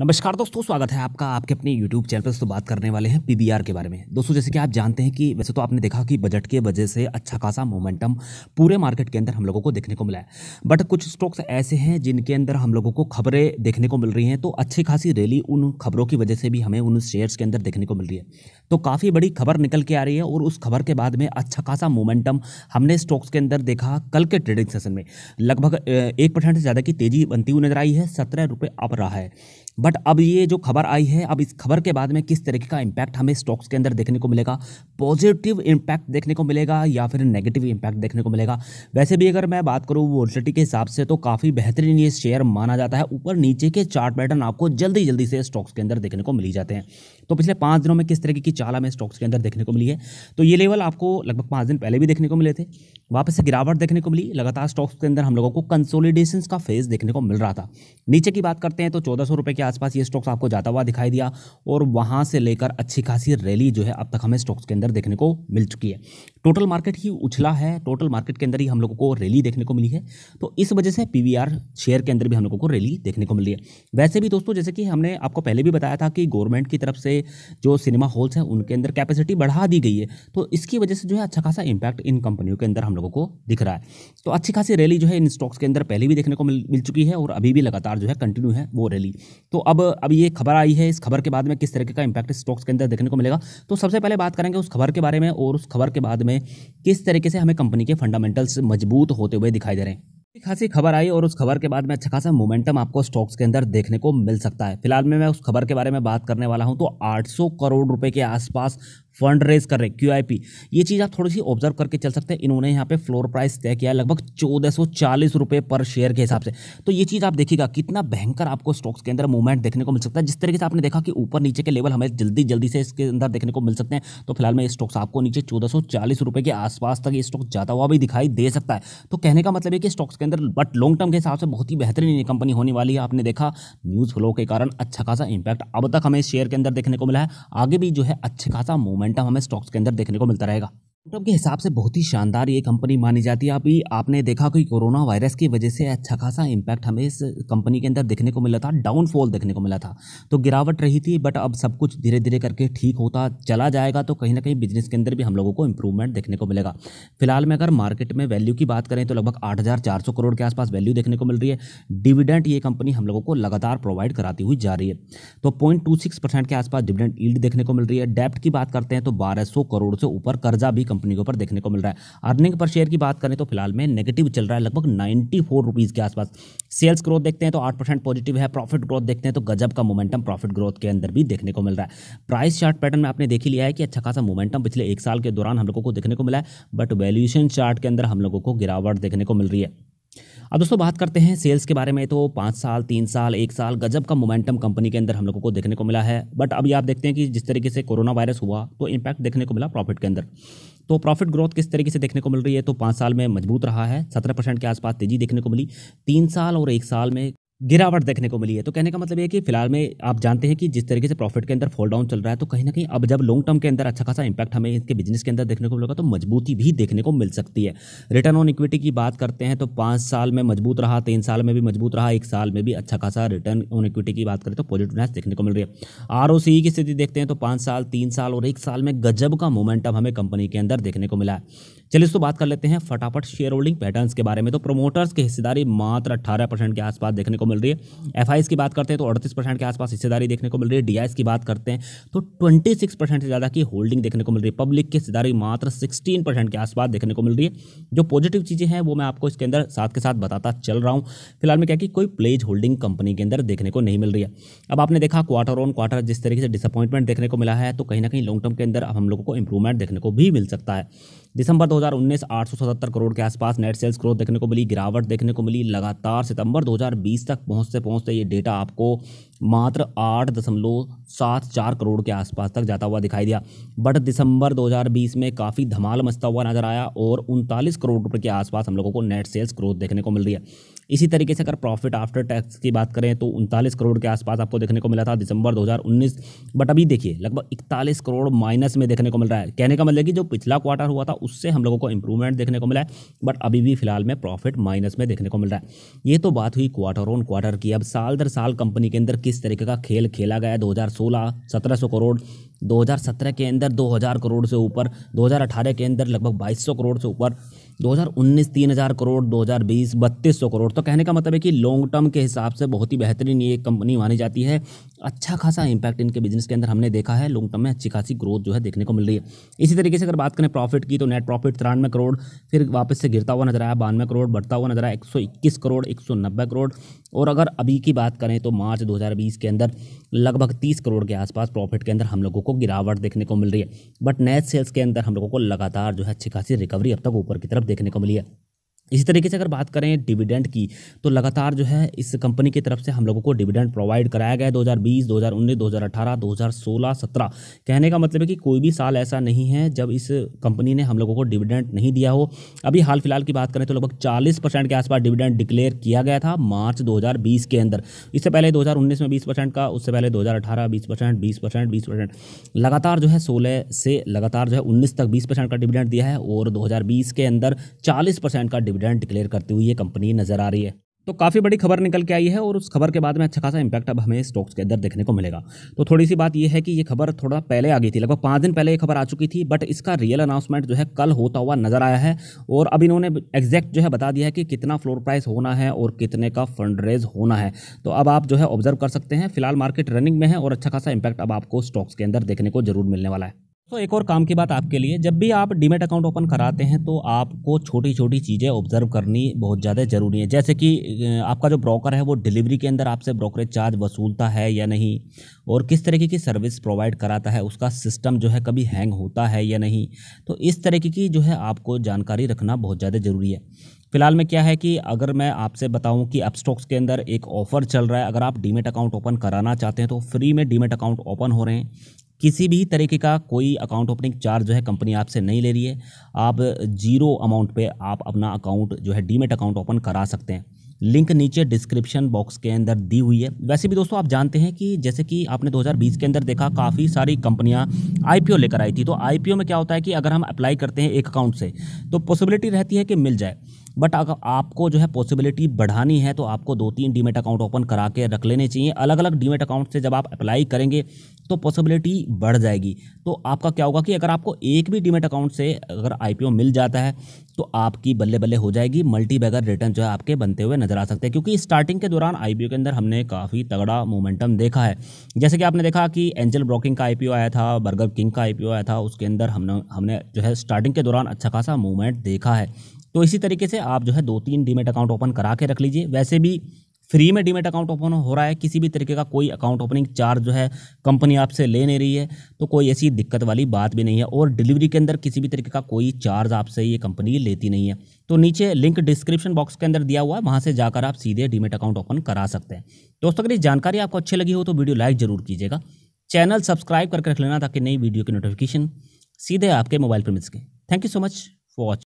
नमस्कार दोस्तों स्वागत है आपका आपके अपने YouTube चैनल पर दोस्तों बात करने वाले हैं पी के बारे में दोस्तों जैसे कि आप जानते हैं कि वैसे तो आपने देखा कि बजट के वजह से अच्छा खासा मोमेंटम पूरे मार्केट के अंदर हम लोगों को देखने को मिला है बट कुछ स्टॉक्स ऐसे हैं जिनके अंदर हम लोगों को खबरें देखने को मिल रही हैं तो अच्छी खासी रैली उन खबरों की वजह से भी हमें उन शेयर्स के अंदर देखने को मिल रही है तो काफ़ी बड़ी खबर निकल के आ रही है और उस खबर के बाद में अच्छा खासा मोमेंटम हमने स्टॉक्स के अंदर देखा कल के ट्रेडिंग सेशन में लगभग एक परसेंट से ज़्यादा की तेज़ी बनती हुई नजर आई है सत्रह रुपये अप रहा है बट अब ये जो खबर आई है अब इस खबर के बाद में किस तरीके का इम्पैक्ट हमें स्टॉक्स के अंदर देखने को मिलेगा पॉजिटिव इम्पैक्ट देखने को मिलेगा या फिर नेगेटिव इम्पैक्ट देखने को मिलेगा वैसे भी अगर मैं बात करूँ वोल्टिटी के हिसाब से तो काफ़ी बेहतरीन ये शेयर माना जाता है ऊपर नीचे के चार्ट पैटर्न आपको जल्दी जल्दी से स्टॉक्स के अंदर देखने को मिली जाते हैं तो पिछले पाँच दिनों में किस तरीके की चाल हमें स्टॉक्स के अंदर देखने को मिली है तो ये लेवल आपको लगभग पाँच दिन पहले भी देखने को मिले थे वापस से गिरावट देखने को मिली लगातार स्टॉक्स के अंदर हम लोगों को कंसोलिडेशन का फेज देखने को मिल रहा था नीचे की बात करते हैं तो चौदह सौ रुपये आसपास ये स्टॉक्स आपको जाता हुआ दिखाई दिया और वहाँ से लेकर अच्छी खासी रैली जो है अब तक हमें स्टॉक्स के अंदर देखने को मिल चुकी है टोटल मार्केट ही उछला है टोटल मार्केट के अंदर ही हम लोगों को रैली देखने को मिली है तो इस वजह से पी शेयर के अंदर भी हम लोगों को रैली देखने को मिली है वैसे भी दोस्तों जैसे कि हमने आपको पहले भी बताया था कि गवर्नमेंट की तरफ से जो सिनेमा हॉल्स हैं उनके अंदर कैपेसिटी बढ़ा दी गई है तो इसकी वजह से जो है अच्छा खासा इम्पैक्ट इन कंपनियों के अंदर हम लोगों को दिख रहा है तो अच्छी खासी रैली जो है इन स्टॉक्स के अंदर पहले भी देखने को मिल, मिल चुकी है और अभी भी लगातार जो है कंटिन्यू है वो रैली तो अब अब ये खबर आई है इस खबर के बाद में किस तरीके का इम्पैक्ट स्टॉक्स के अंदर देखने को मिलेगा तो सबसे पहले बात करेंगे उस खबर के बारे में और उस खबर के बाद में में किस तरीके से हमें कंपनी के फंडामेंटल्स मजबूत होते हुए दिखाई दे रहे हैं खासी खबर आई और उस खबर के बाद में अच्छा खासा मोमेंटम आपको स्टॉक्स के अंदर देखने को मिल सकता है फिलहाल में मैं उस खबर के बारे में बात करने वाला हूं तो 800 करोड़ रुपए के आसपास फंड रेज कर रहे क्यू आई पी ये चीज़ आप थोड़ी सी ऑब्जर्व करके चल सकते हैं इन्होंने यहाँ पे फ्लोर प्राइस तय किया है लगभग चौदह सौ चालीस रुपये पर शेयर के हिसाब से तो ये चीज़ आप देखिएगा कितना भयंकर आपको स्टॉक्स के अंदर मूवमेंट देखने को मिल सकता है जिस तरीके से आपने देखा कि ऊपर नीचे के लेवल हमें जल्दी जल्दी से इसके अंदर देखने को मिल सकते हैं तो फिलहाल में ये स्टॉक्स आपको नीचे चौदह सौ चालीस रुपये के आसपास तक ये स्टॉक जाता हुआ भी दिखाई दे सकता है तो कहने का मतलब है कि स्टॉक्स के अंदर बट लॉन्ग टर्म के हिसाब से बहुत ही बेहतरीन ये कंपनी होने वाली है आपने देखा न्यूज़ फ्लो के कारण अच्छा खासा इंपैक्ट अब तक हमें शेयर के अंदर देखने को मिला है आगे भी जो है अच्छा खासा मूवमेंट मोमेंटम हमें स्टॉक्स के अंदर देखने को मिलता रहेगा के हिसाब से बहुत ही शानदार ये कंपनी मानी जाती है अभी आपने देखा कि कोरोना वायरस की वजह से अच्छा खासा इम्पैक्ट हमें इस कंपनी के अंदर देखने को मिला था डाउनफॉल देखने को मिला था तो गिरावट रही थी बट अब सब कुछ धीरे धीरे करके ठीक होता चला जाएगा तो कहीं ना कहीं बिजनेस के अंदर भी हम लोगों को इम्प्रूवमेंट देखने को मिलेगा फिलहाल में अगर मार्केट में वैल्यू की बात करें तो लगभग आठ करोड़ के आसपास वैल्यू देखने को मिल रही है डिविडेंट ये कंपनी हम लोगों को लगातार प्रोवाइड कराती हुई जा रही है तो पॉइंट के आसपास डिविडेंट ईल्ड देखने को मिल रही है डेप्ट की बात करते हैं तो बारह करोड़ से ऊपर कर्जा भी के ऊपर देखने को मिल रहा है अर्निंग पर शेयर की बात करें तो फिलहाल में नेगेटिव चल रहा है लगभग नाइन्टी फोर रुपीज़ के आसपास सेल्स ग्रोथ देखते हैं तो आठ परसेंट पॉजिटिव है प्रॉफिट ग्रोथ देखते हैं तो गजब का मोमेंटम प्रॉफिट ग्रोथ के अंदर भी देखने को मिल रहा है प्राइस चार्ट पैटर्न में आपने देख लिया है कि अच्छा खासा मोमेंटम पिछले एक साल के दौरान हम लोगों को देखने को मिला है बट वैल्यूशन चार्ट के अंदर हम लोगों को गिरावट देखने को मिल रही है अब दोस्तों बात करते हैं सेल्स के बारे में तो पाँच साल तीन साल एक साल गजब का मोमेंटम कंपनी के अंदर हम लोगों को देखने को मिला है बट अभी आप देखते हैं कि जिस तरीके से कोरोना वायरस हुआ तो इम्पैक्ट देखने को मिला प्रॉफिट के अंदर तो प्रॉफिट ग्रोथ किस तरीके से देखने को मिल रही है तो पाँच साल में मजबूत रहा है सत्रह परसेंट के आसपास तेजी देखने को मिली तीन साल और एक साल में गिरावट देखने को मिली है तो कहने का मतलब ये कि फिलहाल में आप जानते हैं कि जिस तरीके से प्रॉफिट के अंदर फॉल डाउन चल रहा है तो कहीं ना कहीं अब जब लॉन्ग टर्म के अंदर अच्छा खासा इंपैक्ट हमें इसके बिजनेस के अंदर देखने को मिलेगा तो मजबूती भी देखने को मिल सकती है रिटर्न ऑन इक्विटी की बात करते हैं तो पाँच साल में मजबूत रहा तीन साल में भी मजबूत रहा एक साल में भी अच्छा खासा रिटर्न ऑन इक्विटी की बात करें तो पॉजिटिव नेस देखने को मिल रही है आर की स्थिति देखते हैं तो पाँच साल तीन साल और एक साल में गजब का मोमेंटम हमें कंपनी के अंदर देखने को मिला है चलिए तो बात कर लेते हैं फटाफट शेयर होल्डिंग पैटर्न्स के बारे में तो प्रोमोटर्स की हिस्सेदारी मात्र अट्ठारह परसेंट के आसपास देखने को मिल रही है एफ की बात करते हैं तो अड़तीस परसेंट के आसपास हिस्सेदारी देखने को मिल रही है डी की बात करते हैं तो ट्वेंटी से ज़्यादा की होल्डिंग देखने को मिल रही है पब्लिक की हिस्सेदारी मात्र सिक्सटीन के आसपास देखने को मिल रही है जो पॉजिटिव चीज़ें हैं वो मैं आपको इसके अंदर साथ के साथ बताता चल रहा हूँ फिलहाल में क्या कि कोई प्लेज होल्डिंग कंपनी के अंदर देखने को नहीं मिल रही है अब आपने देखा क्वार्टर ऑन क्वार्टर जिस तरीके से डिसअपॉइंटमेंट देखने को मिला है तो कहीं ना कहीं लॉन्ग टर्म के अंदर हम लोगों को इंप्रूवमेंट देखने को भी मिल सकता है दिसंबर दो 2019 करोड़ के आसपास नेट सेल्स ग्रोथ देखने को मिली गिरावट देखने को मिली लगातार सितंबर 2020 तक पहुंचते पहुंचते ये डेटा आपको मात्र आठ दशमलव सात चार करोड़ के आसपास तक जाता हुआ दिखाई दिया बट दिसंबर 2020 में काफ़ी धमाल मचता हुआ नजर आया और उनतालीस करोड़ रुपये के आसपास हम लोगों को नेट सेल्स ग्रोथ देखने को मिल रही है इसी तरीके से अगर प्रॉफिट आफ्टर टैक्स की बात करें तो उनतालीस करोड़ के आसपास आपको देखने को मिला था दिसंबर 2019 बट अभी देखिए लगभग इकतालीस करोड़ माइनस में देखने को मिल रहा है कहने का मतलब कि जो पिछला क्वार्टर हुआ था उससे हम लोगों को इंप्रूवमेंट देखने को मिला है बट अभी भी फिलहाल में प्रॉफिट माइनस में देखने को मिल रहा है ये तो बात हुई क्वार्टर ऑन क्वार्टर की अब साल दर साल कंपनी के अंदर किस इस तरीके का खेल खेला गया दो हज़ार सोलह सत्रह सौ करोड़ 2017 के अंदर 2000 करोड़ से ऊपर 2018 के अंदर लगभग 2200 करोड़ से ऊपर 2019 3000 करोड़ 2020 3200 करोड़ तो कहने का मतलब है कि लॉन्ग टर्म के हिसाब से बहुत ही बेहतरीन ये कंपनी मानी जाती है अच्छा खासा इंपैक्ट इनके बिजनेस के अंदर हमने देखा है लॉन्ग टर्म में अच्छी खासी ग्रोथ जो है देखने को मिल रही है इसी तरीके से अगर बात करें प्रॉफिट की तो नेट प्रॉफिट तिरानवे करोड़ फिर वापस से गिरता हुआ नजर आया बानवे करोड़ बढ़ता हुआ नजर आया एक करोड़ एक करोड़ और अगर अभी की बात करें तो मार्च दो के अंदर लगभग तीस करोड़ के आसपास प्रॉफिट के अंदर हम लोगों को गिरावट देखने को मिल रही है बट नेट सेल्स के अंदर हम लोगों को लगातार जो है अच्छी खासी रिकवरी अब तक ऊपर की तरफ देखने को मिली है इसी तरीके से अगर बात करें डिविडेंड की तो लगातार जो है इस कंपनी की तरफ से हम लोगों को डिविडेंड प्रोवाइड कराया गया है 2020, 2019, 2018, 2016, 17 कहने का मतलब है कि कोई भी साल ऐसा नहीं है जब इस कंपनी ने हम लोगों को डिविडेंड नहीं दिया हो अभी हाल फिलहाल की बात करें तो लगभग 40 परसेंट के आसपास डिविडेंड डिक्लेयर किया गया था मार्च दो के अंदर इससे पहले दो में बीस परसेंट का उससे पहले दो हज़ार परसेंट बीस परसेंट बीस परसेंट लगातार जो है सोलह से लगातार जो है उन्नीस तक बीस परसेंट का डिविडेंड दिया है और दो के अंदर चालीस परसेंट का डिविडेंड डिक्लेयर करती हुई ये कंपनी नजर आ रही है तो काफ़ी बड़ी खबर निकल के आई है और उस खबर के बाद में अच्छा खासा इंपैक्ट अब हमें स्टॉक्स के अंदर देखने को मिलेगा तो थोड़ी सी बात यह है कि ये खबर थोड़ा पहले आ गई थी लगभग पाँच दिन पहले ये खबर आ चुकी थी बट इसका रियल अनाउंसमेंट जो है कल होता हुआ नजर आया है और अब इन्होंने एग्जैक्ट जो है बता दिया है कि कितना फ्लोर प्राइस होना है और कितने का फंड रेज होना है तो अब आप जो है ऑब्जर्व कर सकते हैं फिलहाल मार्केट रनिंग में है और अच्छा खासा इंपैक्ट अब आपको स्टॉक्स के अंदर देखने को जरूर मिलने वाला है दोस्तों एक और काम की बात आपके लिए जब भी आप डीमेट अकाउंट ओपन कराते हैं तो आपको छोटी छोटी चीज़ें ऑब्जर्व करनी बहुत ज़्यादा ज़रूरी है जैसे कि आपका जो ब्रोकर है वो डिलीवरी के अंदर आपसे ब्रोकरेज चार्ज वसूलता है या नहीं और किस तरीके की सर्विस प्रोवाइड कराता है उसका सिस्टम जो है कभी हैंग होता है या नहीं तो इस तरीके की जो है आपको जानकारी रखना बहुत ज़्यादा ज़रूरी है फिलहाल में क्या है कि अगर मैं आपसे बताऊं कि अपस्टॉक्स के अंदर एक ऑफर चल रहा है अगर आप डीमेट अकाउंट ओपन कराना चाहते हैं तो फ्री में डीमेट अकाउंट ओपन हो रहे हैं किसी भी तरीके का कोई अकाउंट ओपनिंग चार्ज जो है कंपनी आपसे नहीं ले रही है आप जीरो अमाउंट पे आप अपना अकाउंट जो है डीमेट अकाउंट ओपन करा सकते हैं लिंक नीचे डिस्क्रिप्शन बॉक्स के अंदर दी हुई है वैसे भी दोस्तों आप जानते हैं कि जैसे कि आपने 2020 के अंदर देखा काफ़ी सारी कंपनियां आईपीओ लेकर आई थी तो आईपीओ में क्या होता है कि अगर हम अप्लाई करते हैं एक अकाउंट से तो पॉसिबिलिटी रहती है कि मिल जाए बट अगर आपको जो है पॉसिबिलिटी बढ़ानी है तो आपको दो तीन डीमेट अकाउंट ओपन करा के रख लेने चाहिए अलग अलग डीमेट अकाउंट से जब आप अप्लाई करेंगे तो पॉसिबिलिटी बढ़ जाएगी तो आपका क्या होगा कि अगर आपको एक भी डीमेट अकाउंट से अगर आई मिल जाता है तो आपकी बल्ले बल्ले हो जाएगी मल्टी बैगर रिटर्न जो है आपके बनते हुए नजर आ सकते हैं क्योंकि स्टार्टिंग के दौरान आई के अंदर हमने काफ़ी तगड़ा मोमेंटम देखा है जैसे कि आपने देखा कि एंजल ब्रोकिंग का आई आया था बर्गर किंग का आई आया था उसके अंदर हमने हमने जो है स्टार्टिंग के दौरान अच्छा खासा मूवमेंट देखा है तो इसी तरीके से आप जो है दो तीन डीमेट अकाउंट ओपन करा के रख लीजिए वैसे भी फ्री में डीमेट अकाउंट ओपन हो रहा है किसी भी तरीके का कोई अकाउंट ओपनिंग चार्ज जो है कंपनी आपसे ले नहीं रही है तो कोई ऐसी दिक्कत वाली बात भी नहीं है और डिलीवरी के अंदर किसी भी तरीके का कोई चार्ज आपसे ये कंपनी लेती नहीं है तो नीचे लिंक डिस्क्रिप्शन बॉक्स के अंदर दिया हुआ है वहाँ से जाकर आप सीधे डीमेट अकाउंट ओपन करा सकते हैं दोस्तों अगर ये जानकारी आपको अच्छी लगी हो तो वीडियो लाइक ज़रूर कीजिएगा चैनल सब्सक्राइब करके रख लेना ताकि नई वीडियो की नोटिफिकेशन सीधे आपके मोबाइल पर मिल सके thank you so much for watching